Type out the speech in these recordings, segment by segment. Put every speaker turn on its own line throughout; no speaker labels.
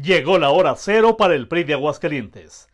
Llegó la hora cero para el PRI de Aguascalientes.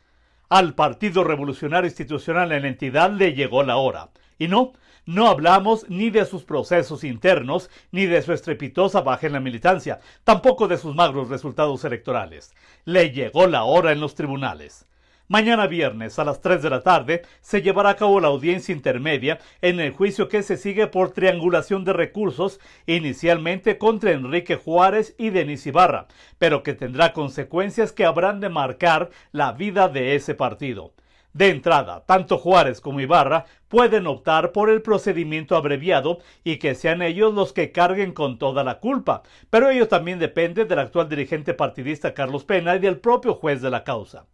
Al Partido Revolucionario Institucional en la entidad le llegó la hora. Y no, no hablamos ni de sus procesos internos, ni de su estrepitosa baja en la militancia, tampoco de sus magros resultados electorales. Le llegó la hora en los tribunales. Mañana viernes a las 3 de la tarde se llevará a cabo la audiencia intermedia en el juicio que se sigue por triangulación de recursos inicialmente contra Enrique Juárez y Denis Ibarra, pero que tendrá consecuencias que habrán de marcar la vida de ese partido. De entrada, tanto Juárez como Ibarra pueden optar por el procedimiento abreviado y que sean ellos los que carguen con toda la culpa, pero ello también depende del actual dirigente partidista Carlos Pena y del propio juez de la causa.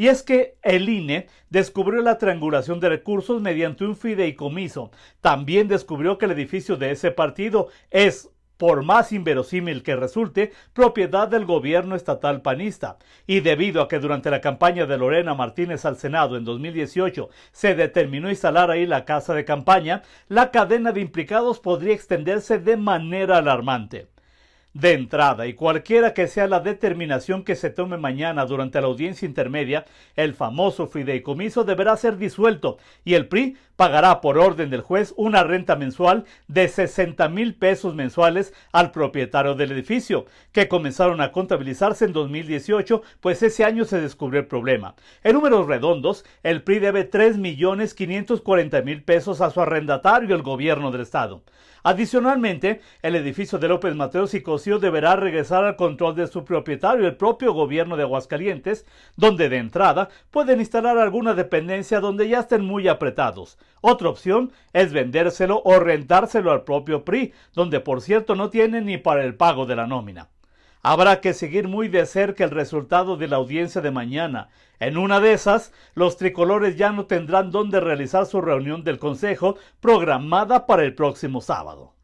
Y es que el INE descubrió la triangulación de recursos mediante un fideicomiso. También descubrió que el edificio de ese partido es por más inverosímil que resulte, propiedad del gobierno estatal panista. Y debido a que durante la campaña de Lorena Martínez al Senado en 2018 se determinó instalar ahí la casa de campaña, la cadena de implicados podría extenderse de manera alarmante de entrada y cualquiera que sea la determinación que se tome mañana durante la audiencia intermedia, el famoso fideicomiso deberá ser disuelto y el PRI pagará por orden del juez una renta mensual de 60 mil pesos mensuales al propietario del edificio, que comenzaron a contabilizarse en 2018, pues ese año se descubrió el problema. En números redondos, el PRI debe 3 millones 540 mil pesos a su arrendatario, el gobierno del estado. Adicionalmente, el edificio de López Mateos y deberá regresar al control de su propietario, el propio gobierno de Aguascalientes, donde de entrada pueden instalar alguna dependencia donde ya estén muy apretados. Otra opción es vendérselo o rentárselo al propio PRI, donde por cierto no tienen ni para el pago de la nómina. Habrá que seguir muy de cerca el resultado de la audiencia de mañana. En una de esas, los tricolores ya no tendrán dónde realizar su reunión del Consejo programada para el próximo sábado.